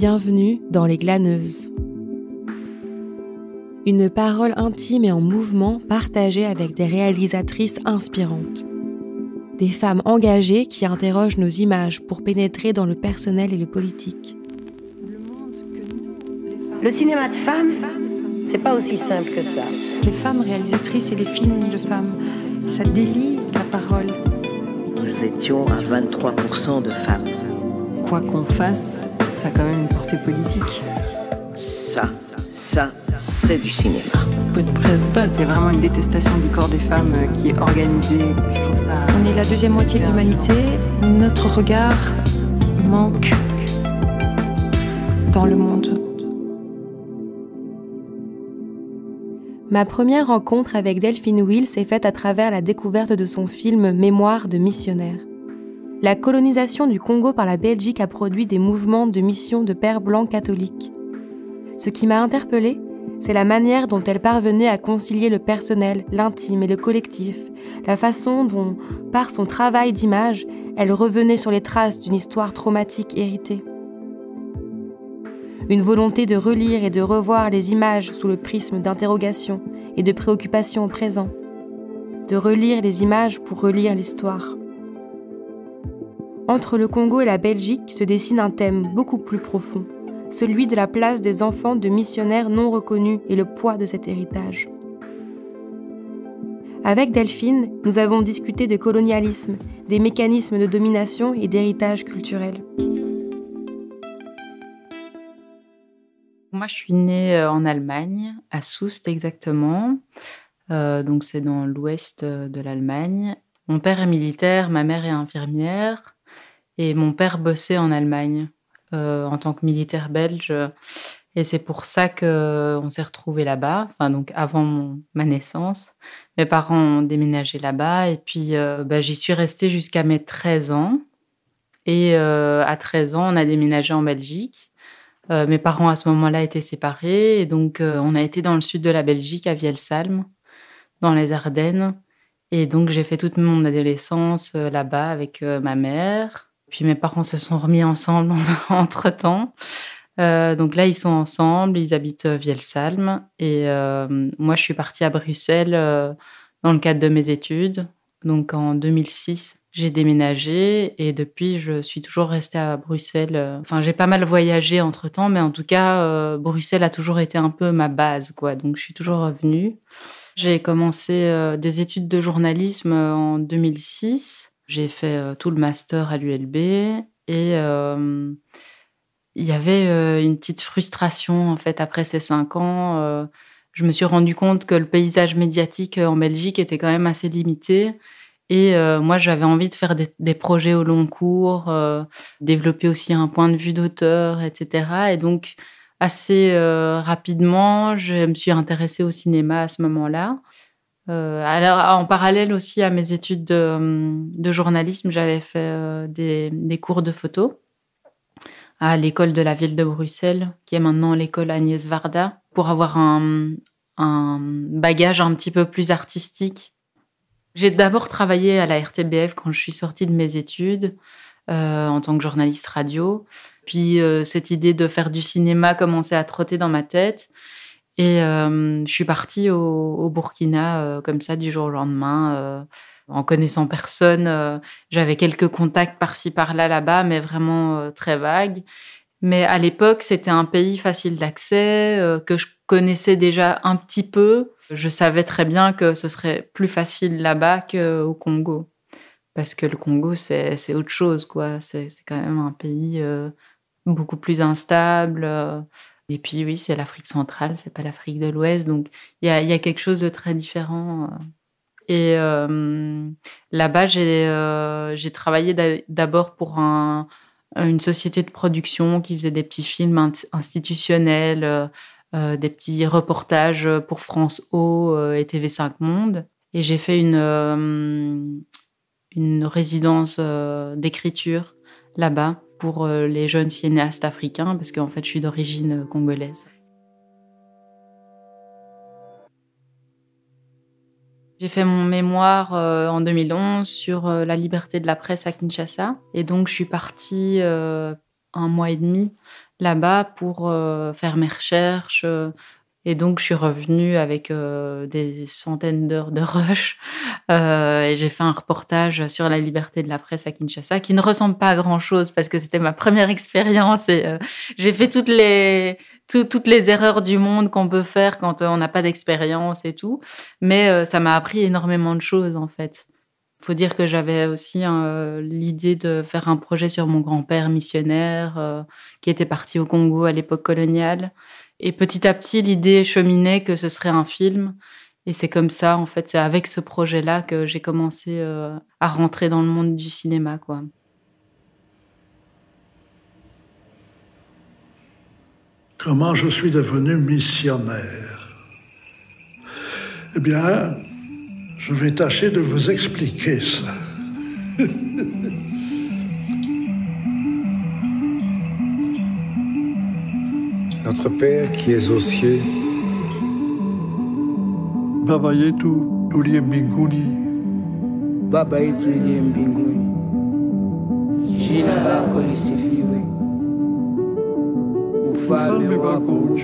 bienvenue dans Les Glaneuses. Une parole intime et en mouvement partagée avec des réalisatrices inspirantes. Des femmes engagées qui interrogent nos images pour pénétrer dans le personnel et le politique. Le cinéma de femmes, c'est pas aussi simple que ça. Les femmes réalisatrices et les films de femmes, ça délie la parole. Nous étions à 23% de femmes. Quoi qu'on fasse, ça a quand même une portée politique. Ça, ça, c'est du cinéma. C'est vraiment une détestation du corps des femmes euh, qui est organisée. On est la deuxième moitié de l'humanité. Notre regard manque dans le monde. Ma première rencontre avec Delphine Wills est faite à travers la découverte de son film Mémoire de missionnaire la colonisation du Congo par la Belgique a produit des mouvements de mission de pères blancs catholiques. Ce qui m'a interpellée, c'est la manière dont elle parvenait à concilier le personnel, l'intime et le collectif, la façon dont, par son travail d'image, elle revenait sur les traces d'une histoire traumatique héritée. Une volonté de relire et de revoir les images sous le prisme d'interrogation et de préoccupation au présent. De relire les images pour relire l'histoire. Entre le Congo et la Belgique se dessine un thème beaucoup plus profond, celui de la place des enfants de missionnaires non reconnus et le poids de cet héritage. Avec Delphine, nous avons discuté de colonialisme, des mécanismes de domination et d'héritage culturel. Moi, je suis née euh, en Allemagne, à Soust exactement. Euh, donc, c'est dans l'ouest euh, de l'Allemagne. Mon père est militaire, ma mère est infirmière. Et mon père bossait en Allemagne euh, en tant que militaire belge. Et c'est pour ça qu'on euh, s'est retrouvés là-bas, enfin, donc avant ma naissance. Mes parents ont déménagé là-bas et puis euh, bah, j'y suis restée jusqu'à mes 13 ans. Et à 13 ans, on a déménagé en Belgique. mes parents, à ce moment-là, étaient séparés. Et donc, on a été dans le sud de la Belgique, à Vielsalm, dans les Ardennes. Et donc, j'ai fait toute mon adolescence là-bas avec ma mère. Puis mes parents se sont remis ensemble entre-temps. Euh, donc là, ils sont ensemble, ils habitent euh, Vielsalm. Et euh, moi, je suis partie à Bruxelles dans le cadre de mes études. Donc en 2006, j'ai déménagé et depuis, je suis toujours restée à Bruxelles. Enfin, j'ai pas mal voyagé entre-temps, mais en tout cas, Bruxelles a toujours été un peu ma base, quoi. Donc je suis toujours revenue. J'ai commencé des études de journalisme en 2006. J'ai fait euh, tout le master à l'ULB et euh, il y avait euh, une petite frustration en fait après ces cinq ans. je me suis rendu compte que le paysage médiatique en Belgique était quand même assez limité. Et moi, j'avais envie de faire des, projets au long cours, développer aussi un point de vue d'auteur, etc. Et donc, assez rapidement, je me suis intéressée au cinéma à ce moment-là. Euh, alors, ah, en parallèle aussi à mes études de, hum, journalisme, j'avais fait euh, des, cours de photo à l'école de la ville de Bruxelles, qui est maintenant l'école Agnès Varda, pour avoir un, bagage un petit peu plus artistique. J'ai d'abord travaillé à la RTBF quand je suis sortie de mes études euh, en tant que journaliste radio. Puis cette idée de faire du cinéma commençait à trotter dans ma tête. Et je suis partie au, Burkina euh, comme ça du jour au lendemain, euh, en connaissant personne. Euh, j'avais quelques contacts par-ci par-là là-bas, mais vraiment très vagues. Mais à l'époque, c'était un pays facile d'accès que je connaissais déjà un petit peu. Je savais très bien que ce serait plus facile là-bas qu'au Congo, parce que le Congo, c'est autre chose, quoi. C'est quand même un pays beaucoup plus instable et puis oui, c'est l'Afrique centrale, c'est pas l'Afrique de l'Ouest, donc il y a, quelque chose de très différent. Euh. Et euh, là-bas, j'ai euh, travaillé d'abord pour une société de production qui faisait des petits films institutionnels, des petits reportages pour France O et TV5 Monde. Et j'ai fait une résidence d'écriture là-bas pour euh, les jeunes cinéastes africains, parce qu'en fait, je suis d'origine euh, congolaise. J'ai fait mon mémoire euh, en 2011 sur la liberté de la presse à Kinshasa. Et donc, je suis partie un mois et demi là-bas pour faire mes recherches, et donc, je suis revenue avec euh, des centaines d'heures de rush euh, et j'ai fait un reportage sur la liberté de la presse à Kinshasa qui ne ressemble pas à grand-chose parce que c'était ma première expérience et euh, j'ai fait toutes les, toutes les erreurs du monde qu'on peut faire quand euh, on n'a pas d'expérience et tout. Mais ça m'a appris énormément de choses en fait. Faut dire que j'avais aussi l'idée de faire un projet sur mon grand-père missionnaire qui était parti au Congo à l'époque coloniale et petit à petit, l'idée cheminait que ce serait un film. Et c'est comme ça, en fait, c'est avec ce projet-là que j'ai commencé euh, à rentrer dans le monde du cinéma, quoi. Comment je suis devenu missionnaire Eh bien, je vais tâcher de vous expliquer ça. Notre Père qui est aux cieux. Baba yetu uliye Baba yetu Jina lako lisifiwe. Ufalme wako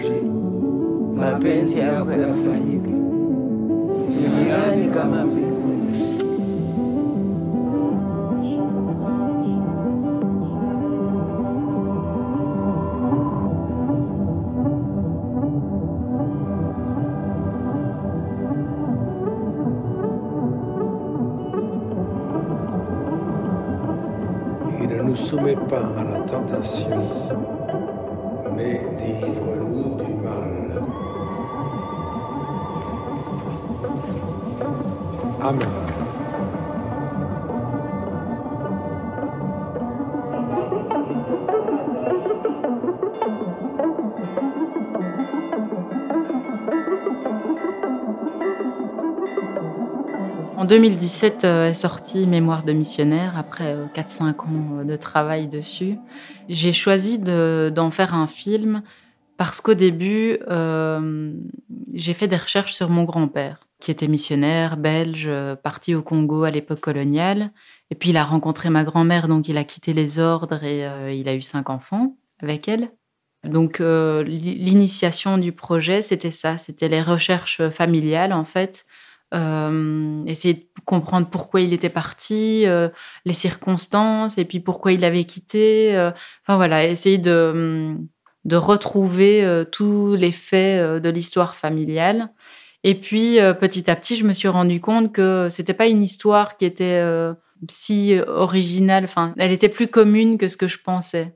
la Mapenzi yako yafanyike. kama à la tentation. 2017 euh, est sorti Mémoire de missionnaire, après 4-5 euh, ans euh, de travail dessus. J'ai choisi d'en faire un film parce qu'au début, j'ai fait des recherches sur mon grand-père, qui était missionnaire, belge, parti au Congo à l'époque coloniale. Et puis il a rencontré ma grand-mère, donc il a quitté les ordres et il a eu cinq enfants avec elle. Donc l'initiation du projet, c'était ça, c'était les recherches familiales en fait, euh, essayer de comprendre pourquoi il était parti, euh, les circonstances, et puis pourquoi il avait quitté. Euh, enfin voilà, essayer de, mm, de retrouver euh, tous les faits de l'histoire familiale. Et puis petit à petit, je me suis rendu compte que c'était pas une histoire qui était si originale. Enfin, elle était plus commune que ce que je pensais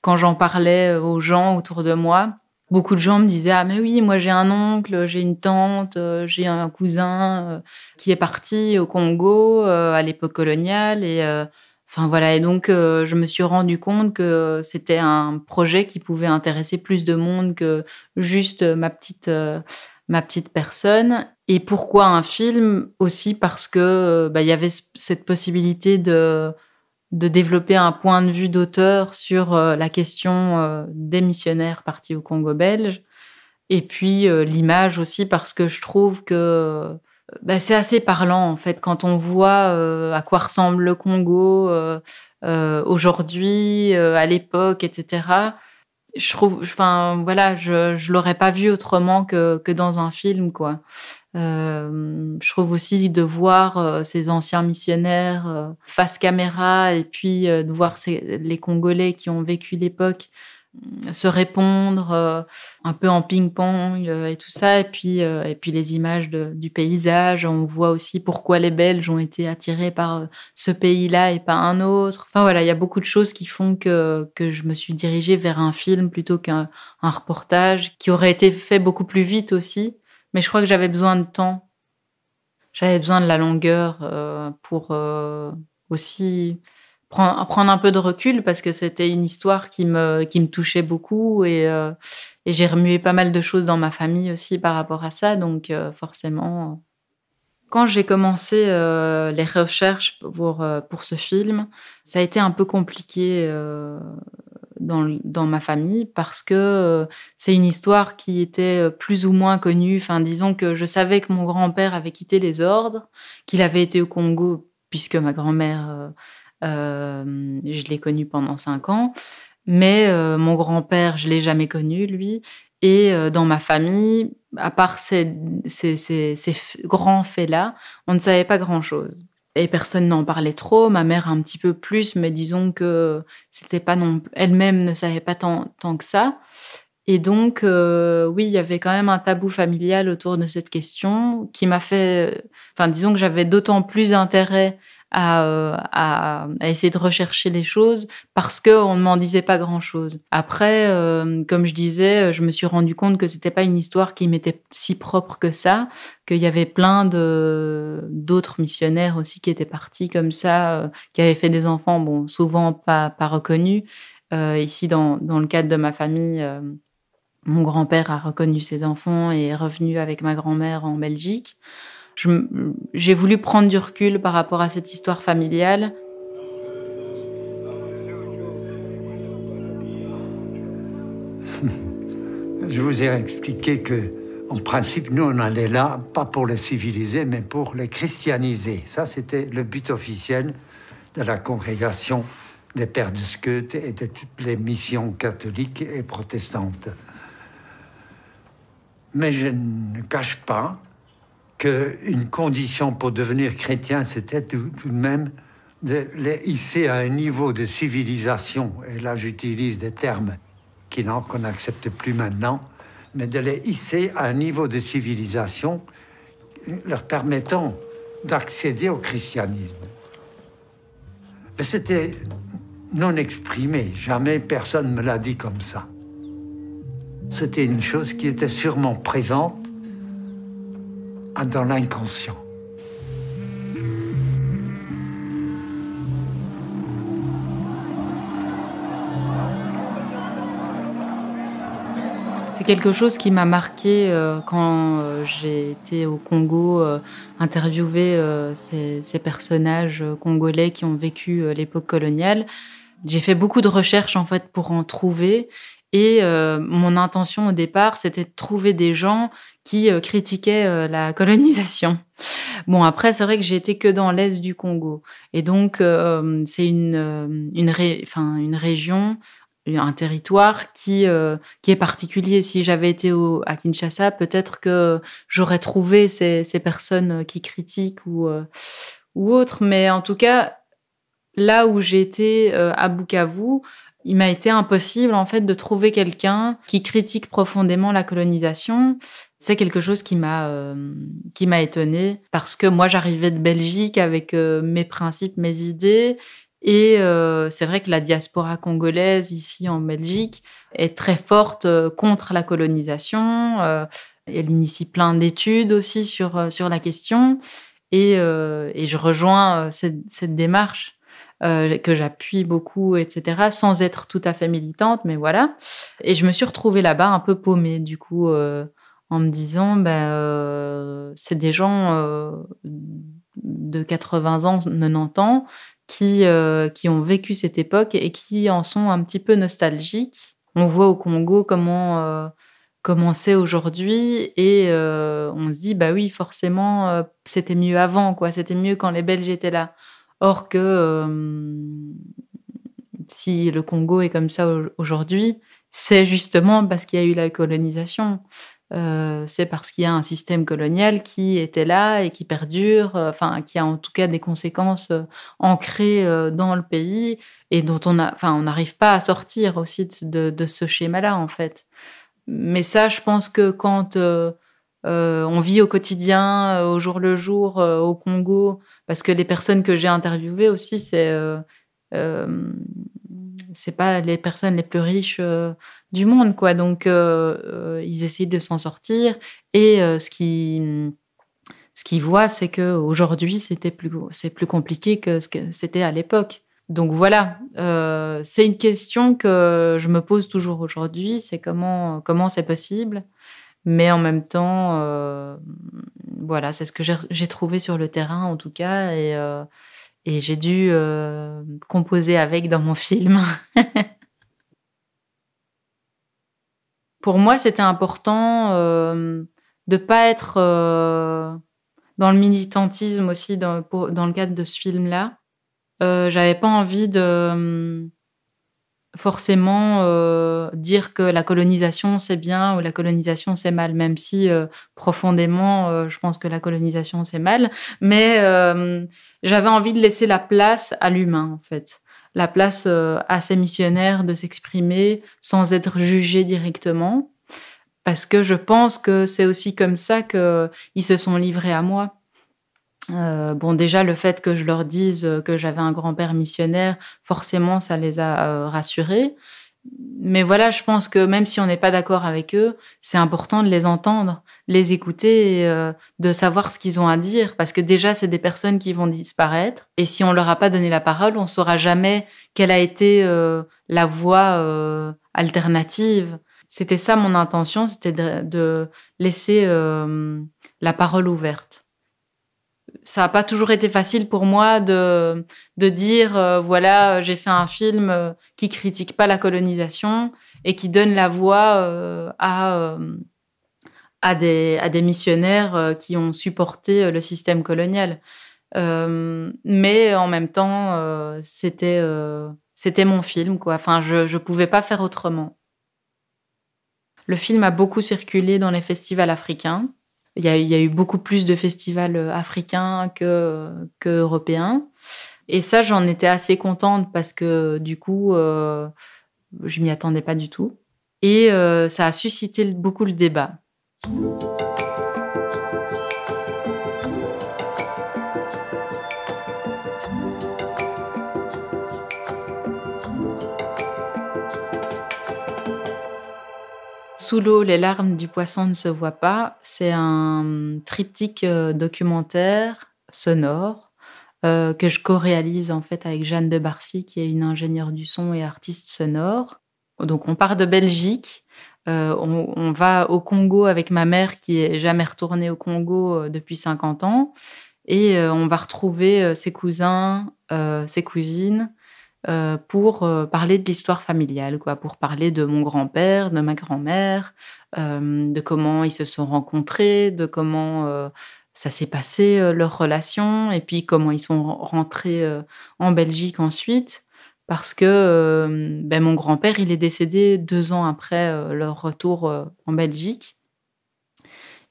quand j'en parlais aux gens autour de moi beaucoup de gens me disaient ah mais oui moi j'ai un oncle j'ai une tante euh, j'ai un cousin euh, qui est parti au Congo euh, à l'époque coloniale et enfin voilà et donc je me suis rendu compte que c'était un projet qui pouvait intéresser plus de monde que juste ma petite ma petite personne et pourquoi un film aussi parce que bah, il y avait cette possibilité de de développer un point de vue d'auteur sur euh, la question euh, des missionnaires partis au Congo belge. Et puis euh, l'image aussi, parce que je trouve que bah, c'est assez parlant, en fait, quand on voit à quoi ressemble le Congo aujourd'hui, à l'époque, etc. Je trouve, enfin, voilà, je je l'aurais pas vu autrement que, que dans un film, quoi. Euh, je trouve aussi de voir euh, ces anciens missionnaires euh, face caméra et puis euh, de voir les Congolais qui ont vécu l'époque se répondre un peu en ping-pong et tout ça et puis et puis les images du paysage on voit aussi pourquoi les Belges ont été attirés par ce pays-là et pas un autre enfin voilà il y a beaucoup de choses qui font que je me suis dirigée vers un film plutôt qu'un reportage qui aurait été fait beaucoup plus vite aussi mais je crois que j'avais besoin de temps. J'avais besoin de la longueur euh, pour euh, aussi prendre, prendre, un peu de recul parce que c'était une histoire qui me, qui me touchait beaucoup et, euh, et j'ai remué pas mal de choses dans ma famille aussi par rapport à ça. Donc forcément, quand j'ai commencé les recherches pour, pour ce film, ça a été un peu compliqué dans, ma famille parce que euh, c'est une histoire qui était euh, plus ou moins connue. Enfin, disons que je savais que mon grand-père avait quitté les ordres, qu'il avait été au Congo puisque ma grand-mère, euh, je l'ai connue pendant cinq ans. Mais mon grand-père, je l'ai jamais connu, lui. Et dans ma famille, à part ces grands faits-là, on ne savait pas grand-chose et personne n'en parlait trop. Ma mère un petit peu plus, mais disons que c'était pas non, elle-même ne savait pas tant, tant que ça. Et donc, euh, oui, il y avait quand même un tabou familial autour de cette question qui m'a fait, enfin, disons que j'avais d'autant plus intérêt euh, à, essayer de rechercher les choses parce qu'on ne m'en disait pas grand-chose. Après, euh, comme je disais, je me suis rendu compte que c'était pas une histoire qui m'était si propre que ça, qu'il y avait plein de d'autres missionnaires aussi qui étaient partis comme ça, euh, qui avaient fait des enfants, bon, souvent pas, pas reconnus. ici, dans, le cadre de ma famille, mon grand-père a reconnu ses enfants et est revenu avec ma grand-mère en Belgique j'ai voulu prendre du recul par rapport à cette histoire familiale. Je vous ai expliqué que, en principe, nous, on allait là, pas pour les civiliser, mais pour les christianiser. Ça, c'était le but officiel de la congrégation des Pères de Skeut et de toutes les missions catholiques et protestantes. Mais je ne cache pas une condition pour devenir chrétien, c'était tout, de même de les hisser à un niveau de civilisation, et là j'utilise des termes qu'on n'accepte plus maintenant, mais de les hisser à un niveau de civilisation leur permettant d'accéder au christianisme. Mais c'était non exprimé, jamais personne ne me l'a dit comme ça. C'était une chose qui était sûrement présente dans l'inconscient. C'est quelque chose qui m'a marqué euh, quand euh, j'ai été au Congo euh, interviewer ces, ces, personnages congolais qui ont vécu l'époque coloniale. J'ai fait beaucoup de recherches en fait pour en trouver et mon intention au départ c'était de trouver des gens qui euh, critiquait euh, la colonisation. Bon, après, c'est vrai que j'ai été que dans l'est du Congo. Et donc, euh, c'est une, une, une région, un territoire qui, qui est particulier. Si j'avais été au, à Kinshasa, peut-être que j'aurais trouvé ces, ces, personnes qui critiquent ou, ou autres. Mais en tout cas, là où j'étais à Bukavu, il m'a été impossible en fait de trouver quelqu'un qui critique profondément la colonisation c'est quelque chose qui m'a euh, qui m'a étonnée parce que moi j'arrivais de Belgique avec euh, mes principes, mes idées et euh, c'est vrai que la diaspora congolaise ici en Belgique est très forte contre la colonisation. elle initie plein d'études aussi sur sur la question et, je rejoins cette, démarche que j'appuie beaucoup, etc., sans être tout à fait militante, mais voilà. Et je me suis retrouvée là-bas un peu paumée, du coup, en me disant, bah, c'est des gens de 80 ans, 90 ans, qui, qui ont vécu cette époque et qui en sont un petit peu nostalgiques. On voit au Congo comment comment c'est aujourd'hui et on se dit, bah oui, forcément, c'était mieux avant, quoi. C'était mieux quand les Belges étaient là. Or que si le Congo est comme ça aujourd'hui, c'est justement parce qu'il y a eu la colonisation. Euh, c'est parce qu'il y a un système colonial qui était là et qui perdure, euh, enfin, qui a en tout cas des conséquences euh, ancrées dans le pays et dont on enfin, on n'arrive pas à sortir aussi de, de ce schéma-là, en fait. Mais ça, je pense que quand on vit au quotidien, au jour le jour, au Congo, parce que les personnes que j'ai interviewées aussi, c'est c'est pas les personnes les plus riches euh, du monde, quoi. Donc, euh, euh, ils essayent de s'en sortir. Et ce qui ce qu'ils voient, c'est que aujourd'hui, c'était plus c'est plus compliqué que ce que c'était à l'époque. Donc voilà, c'est une question que je me pose toujours aujourd'hui. C'est comment comment c'est possible mais en même temps, voilà, c'est ce que j'ai trouvé sur le terrain en tout cas, et, et j'ai dû euh, composer avec dans mon film. Pour moi, c'était important euh, de pas être euh, dans le militantisme aussi dans, dans, le cadre de ce film-là. Euh, j'avais pas envie de forcément euh, dire que la colonisation c'est bien ou la colonisation c'est mal, même si euh, profondément euh, je pense que la colonisation c'est mal, mais j'avais envie de laisser la place à l'humain en fait, la place à ces missionnaires de s'exprimer sans être jugés directement, parce que je pense que c'est aussi comme ça qu'ils se sont livrés à moi. Euh, bon, déjà, le fait que je leur dise euh, que j'avais un grand-père missionnaire, forcément, ça les a euh, rassurés. Mais voilà, je pense que même si on n'est pas d'accord avec eux, c'est important de les entendre, les écouter, de savoir ce qu'ils ont à dire, parce que déjà, c'est des personnes qui vont disparaître. Et si on leur a pas donné la parole, on saura jamais quelle a été la voie alternative. C'était ça mon intention, c'était de laisser la parole ouverte ça n'a pas toujours été facile pour moi de, de dire euh, voilà, euh, j'ai fait un film euh, qui critique pas la colonisation et qui donne la voix à, à, des, à des missionnaires qui ont supporté le système colonial. mais en même temps, c'était c'était mon film, quoi. Enfin, je ne pouvais pas faire autrement. Le film a beaucoup circulé dans les festivals africains. Il y, a, eu beaucoup plus de festivals euh, africains que, que européens. Et ça, j'en étais assez contente parce que du coup, euh, je m'y attendais pas du tout. Et euh, ça a suscité beaucoup le débat. Sous l'eau, les larmes du poisson ne se voient pas. C'est un triptyque euh, documentaire sonore euh, que je co-réalise en fait avec Jeanne de Barcy, qui est une ingénieure du son et artiste sonore. Donc on part de Belgique, euh, on, va au Congo avec ma mère qui est jamais retournée au Congo depuis 50 ans, et on va retrouver ses cousins, ses cousines, euh, pour euh, parler de l'histoire familiale, quoi, pour parler de mon grand-père, de ma grand-mère, euh, de comment ils se sont rencontrés, de comment ça s'est passé leur relation, et puis comment ils sont rentrés en Belgique ensuite. Parce que ben, mon grand-père, il est décédé deux ans après leur retour en Belgique.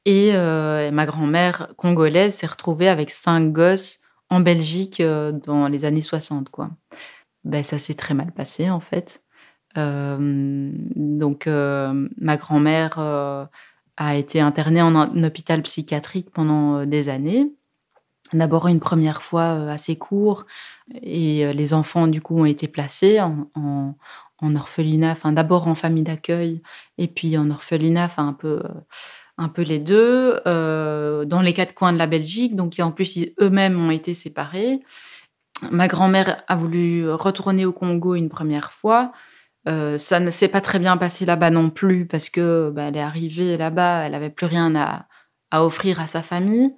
Et, ma grand-mère congolaise s'est retrouvée avec cinq gosses en Belgique dans les années 60. Quoi ben, ça s'est très mal passé en fait. donc ma grand-mère a été internée en hôpital psychiatrique pendant des années. D'abord une première fois assez court et les enfants du coup ont été placés en, orphelinat, enfin d'abord en famille d'accueil et puis en orphelinat, un peu les deux, dans les quatre coins de la Belgique. Donc, en plus, eux-mêmes ont été séparés ma grand-mère a voulu retourner au Congo une première fois. Euh, ça ne s'est pas très bien passé là-bas non plus parce que bah, elle est arrivée là-bas, elle n'avait plus rien à, offrir à sa famille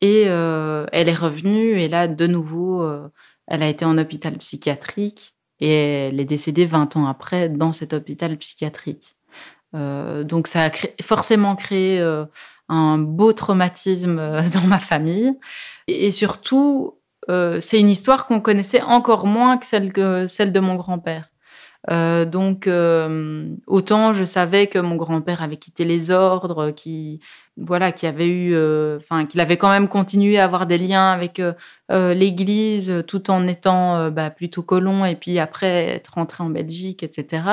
et euh, elle est revenue et là de nouveau euh, elle a été en hôpital psychiatrique et elle est décédée 20 ans après dans cet hôpital psychiatrique. donc ça a forcément créé un beau traumatisme dans ma famille et surtout euh, c'est une histoire qu'on connaissait encore moins que celle, que, celle de mon grand-père. Euh, donc, euh, autant je savais que mon grand-père avait quitté les ordres, qui voilà, qui avait eu, enfin, qu'il avait quand même continué à avoir des liens avec l'Église, tout en étant bah, plutôt colon et puis après être rentré en Belgique, etc.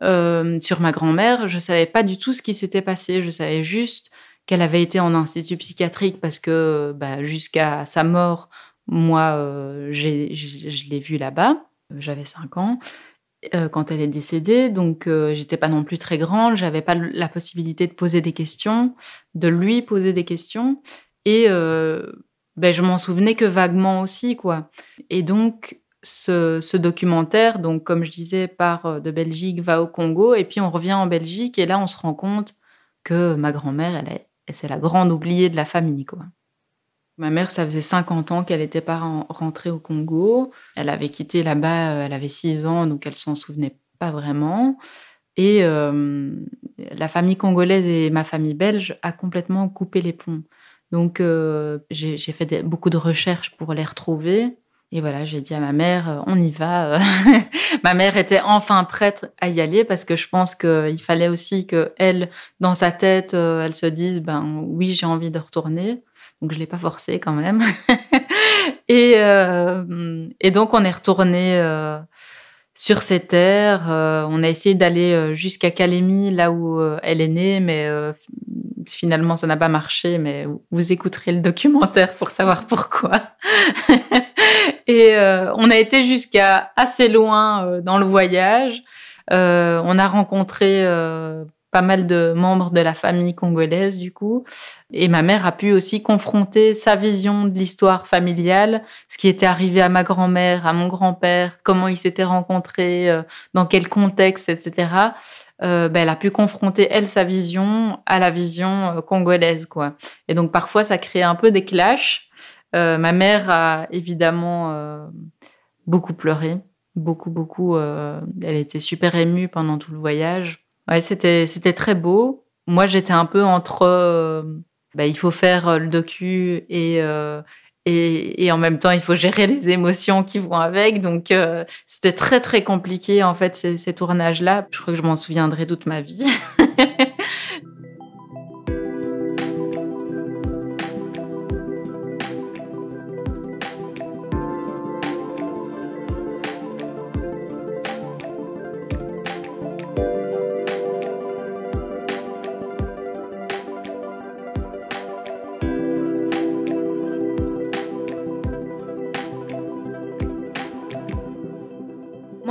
sur ma grand-mère, je ne savais pas du tout ce qui s'était passé. Je savais juste qu'elle avait été en institut psychiatrique parce que bah, jusqu'à sa mort, moi, euh, je l'ai vue là-bas, euh, j'avais 5 ans, euh, quand elle est décédée, donc j'étais pas non plus très grande, j'avais pas la possibilité de poser des questions, de lui poser des questions, et ben, je m'en souvenais que vaguement aussi, quoi. Et donc, ce, documentaire, donc comme je disais, part de Belgique, va au Congo, et puis on revient en Belgique, et là on se rend compte que ma grand-mère, c'est la grande oubliée de la famille, quoi. Ma mère, ça faisait 50 ans qu'elle n'était pas rentrée au Congo. Elle avait quitté là-bas, euh, elle avait 6 ans, donc elle s'en souvenait pas vraiment. Et euh, la famille congolaise et ma famille belge a complètement coupé les ponts. Donc euh, j'ai fait beaucoup de recherches pour les retrouver. Et voilà, j'ai dit à ma mère, on y va. ma mère était enfin prête à y aller parce que je pense qu'il fallait aussi que elle, dans sa tête, elle se dise, ben oui, j'ai envie de retourner donc je l'ai pas forcé quand même. et, euh, et donc on est retourné euh, sur ces terres. Euh, on a essayé d'aller euh, jusqu'à Calémie, là où euh, elle est née, mais finalement ça n'a pas marché. Mais vous écouterez le documentaire pour savoir pourquoi. et on a été jusqu'à assez loin dans le voyage. on a rencontré pas mal de membres de la famille congolaise du coup. Et ma mère a pu aussi confronter sa vision de l'histoire familiale, ce qui était arrivé à ma grand-mère, à mon grand-père, comment ils s'étaient rencontrés, euh, dans quel contexte, etc. Euh, ben, elle a pu confronter elle sa vision à la vision euh, congolaise quoi. Et donc parfois ça crée un peu des clashs. ma mère a évidemment beaucoup pleuré, beaucoup beaucoup. elle était super émue pendant tout le voyage Ouais, c'était c'était très beau. Moi, j'étais un peu entre euh, bah, il faut faire euh, le docu euh, et, et, en même temps il faut gérer les émotions qui vont avec. Donc c'était très très compliqué en fait ces, ces tournages là. Je crois que je m'en souviendrai toute ma vie.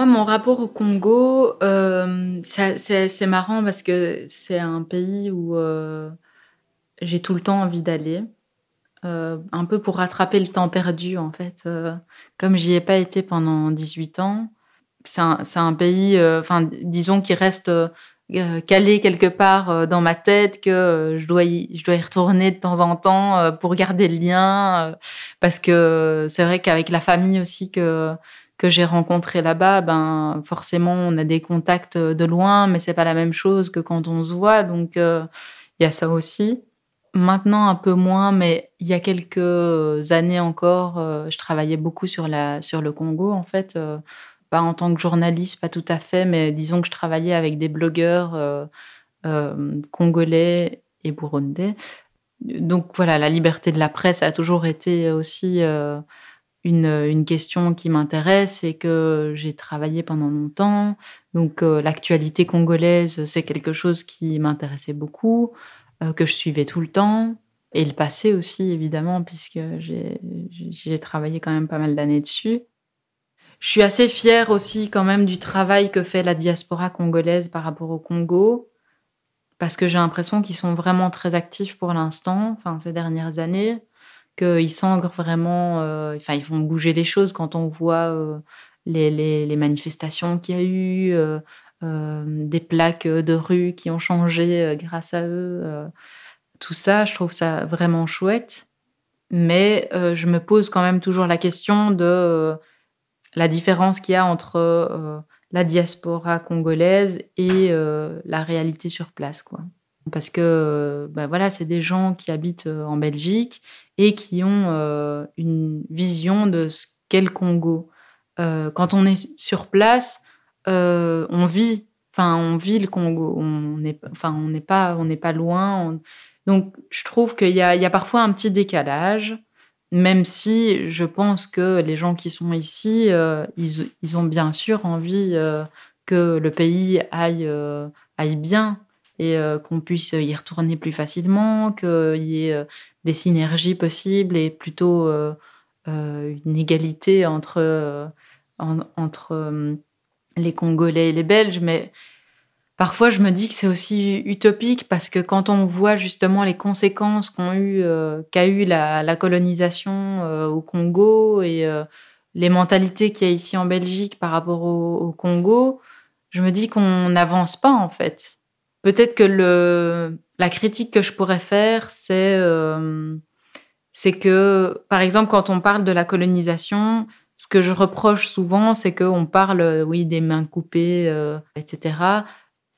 mon rapport au Congo, euh, c'est marrant parce que c'est un pays où euh, j'ai tout le temps envie d'aller. Euh, un peu pour rattraper le temps perdu, en fait. comme j'y ai pas été pendant 18 ans, c'est un, pays, enfin, disons, qui reste calé quelque part dans ma tête que je dois je dois y retourner de temps en temps pour garder le lien parce que c'est vrai qu'avec la famille aussi que que j'ai rencontré là-bas, ben forcément on a des contacts euh, de loin, mais c'est pas la même chose que quand on se voit. Donc euh, il y a ça aussi. Maintenant un peu moins, mais il y a quelques années encore, euh, je travaillais beaucoup sur la sur le Congo en fait. pas en tant que journaliste, pas tout à fait, mais disons que je travaillais avec des blogueurs congolais et burundais. Donc voilà, la liberté de la presse a toujours été aussi une, question qui m'intéresse et que j'ai travaillé pendant longtemps. Donc euh, l'actualité congolaise, c'est quelque chose qui m'intéressait beaucoup, euh, que je suivais tout le temps. Et le passé aussi, évidemment, puisque j'ai travaillé quand même pas mal d'années dessus. Je suis assez fière aussi quand même du travail que fait la diaspora congolaise par rapport au Congo, parce que j'ai l'impression qu'ils sont vraiment très actifs pour l'instant, enfin ces dernières années qu'ils sont vraiment, euh, enfin, ils font bouger les choses quand on voit euh, les, manifestations qu'il y a eu, euh, des plaques de rue qui ont changé grâce à eux. tout ça, je trouve ça vraiment chouette. Mais je me pose quand même toujours la question de la différence qu'il y a entre la diaspora congolaise et la réalité sur place. Quoi parce que bah, voilà, c'est des gens qui habitent en Belgique et qui ont une vision de ce qu'est le Congo. quand on est sur place, on vit, enfin on vit le Congo. On n'est, enfin on n'est pas, on n'est pas loin. Donc je trouve qu'il y, a, parfois un petit décalage, même si je pense que les gens qui sont ici, ils, ils, ont bien sûr envie que le pays aille aille bien et euh, qu'on puisse y retourner plus facilement, qu'il euh, y ait euh, des synergies possibles et plutôt une égalité entre, entre les Congolais et les Belges. Mais parfois, je me dis que c'est aussi utopique parce que quand on voit justement les conséquences qu'a eu, eu la, colonisation au Congo et les mentalités qu'il y a ici en Belgique par rapport au Congo, je me dis qu'on n'avance pas en fait. Peut-être que la critique que je pourrais faire, euh, c'est que, par exemple, quand on parle de la colonisation, ce que je reproche souvent, c'est qu'on parle, euh, oui, des mains coupées, euh, etc.,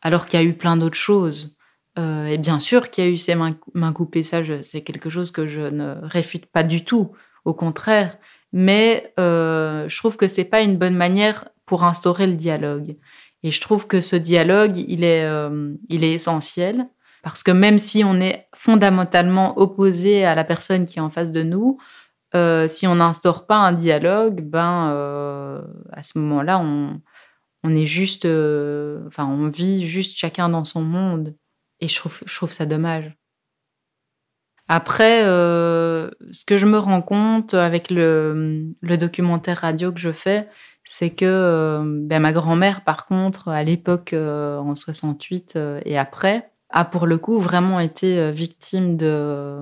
alors qu'il y a eu plein d'autres choses. et bien sûr qu'il y a eu ces mains, coupées, ça, c'est quelque chose que je ne réfute pas du tout, au contraire. Mais je trouve que c'est pas une bonne manière pour instaurer le dialogue. Et je trouve que ce dialogue, il est, euh, il est essentiel parce que même si on est fondamentalement opposé à la personne qui est en face de nous, euh, si on n'instaure pas un dialogue, ben euh, à ce moment-là, on, on est juste, enfin, on vit juste chacun dans son monde. Et je trouve, je trouve ça dommage. Après, ce que je me rends compte avec le, le documentaire radio que je fais, c'est que euh, ben, ma grand-mère, par contre, à l'époque euh, en 68 euh, et après, a pour le coup vraiment été victime de,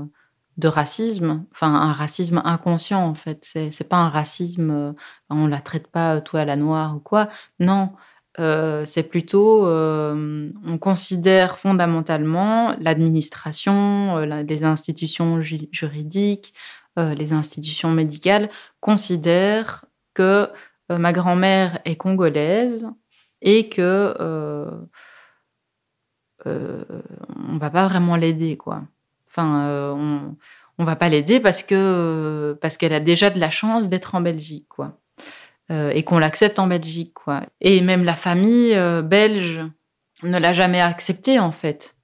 de racisme, enfin un racisme inconscient en fait. C'est pas un racisme, on la traite pas tout à la noire ou quoi. Non, c'est plutôt, on considère fondamentalement l'administration, les institutions juridiques, les institutions médicales considèrent que euh, ma grand-mère est congolaise et que euh, euh, on va pas vraiment l'aider, quoi. Enfin, euh, on, on va pas l'aider parce que parce qu'elle a déjà de la chance d'être en Belgique, quoi, et qu'on l'accepte en Belgique, quoi. Et même la famille belge ne l'a jamais acceptée, en fait.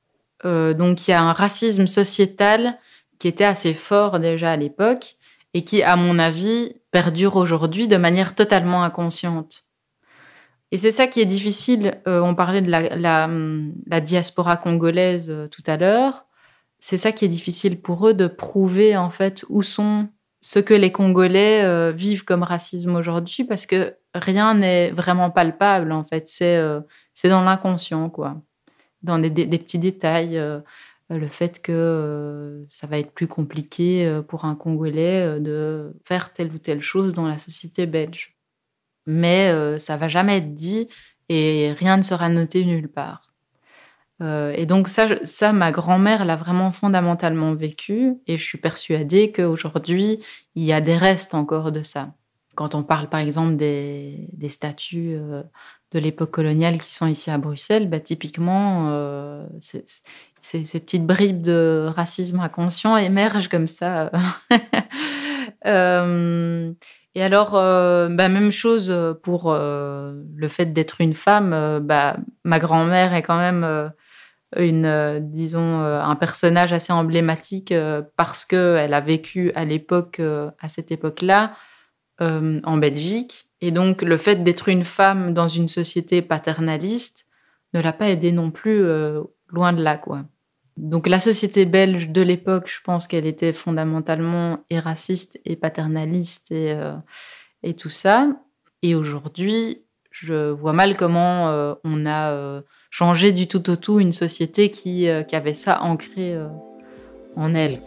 donc il y a un racisme sociétal qui était assez fort déjà à l'époque et qui, à mon avis, perdure aujourd'hui de manière totalement inconsciente. Et c'est ça qui est difficile. Euh, on parlait de la, diaspora congolaise euh, tout à l'heure. C'est ça qui est difficile pour eux de prouver en fait où sont ce que les Congolais euh, vivent comme racisme aujourd'hui parce que rien n'est vraiment palpable en fait. C'est c'est dans l'inconscient quoi, dans des petits détails. Euh, le fait que euh, ça va être plus compliqué euh, pour un Congolais de faire telle ou telle chose dans la société belge. Mais ça va jamais être dit et rien ne sera noté nulle part. et donc ça, ça ma grand-mère l'a vraiment fondamentalement vécu et je suis persuadée qu'aujourd'hui, il y a des restes encore de ça. Quand on parle par exemple des, statues euh, de l'époque coloniale qui sont ici à Bruxelles, bah, typiquement, euh, ces petites bribes de racisme inconscient émergent comme ça. Euh, et alors, bah, même chose pour le fait d'être une femme. Bah, ma grand-mère est quand même une, disons, un personnage assez emblématique parce qu'elle a vécu à à cette époque-là, euh, en Belgique. Et donc, le fait d'être une femme dans une société paternaliste ne l'a pas aidée non plus, euh, loin de là, quoi. Donc, la société belge de l'époque, je pense qu'elle était fondamentalement et raciste et paternaliste et, euh, et tout ça. Et aujourd'hui, je vois mal comment on a changé du tout au tout une société qui avait ça ancré en elle.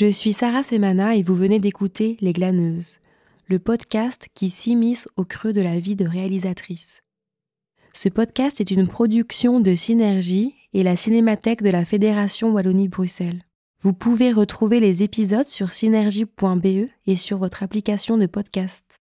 Je suis Sarah Semana et vous venez d'écouter Les Glaneuses, le podcast qui s'immisce au creux de la vie de réalisatrice. Ce podcast est une production de Synergie et la Cinémathèque de la Fédération Wallonie-Bruxelles. Vous pouvez retrouver les épisodes sur synergie.be et sur votre application de podcast.